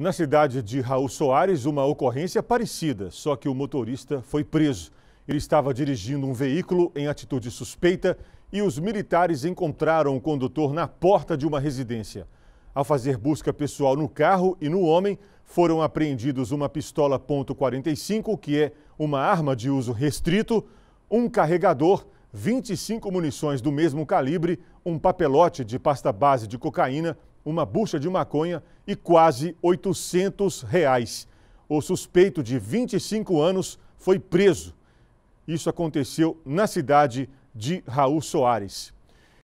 Na cidade de Raul Soares, uma ocorrência parecida, só que o motorista foi preso. Ele estava dirigindo um veículo em atitude suspeita e os militares encontraram o condutor na porta de uma residência. Ao fazer busca pessoal no carro e no homem, foram apreendidos uma pistola .45, que é uma arma de uso restrito, um carregador, 25 munições do mesmo calibre, um papelote de pasta base de cocaína uma bucha de maconha e quase 800 reais. O suspeito de 25 anos foi preso. Isso aconteceu na cidade de Raul Soares.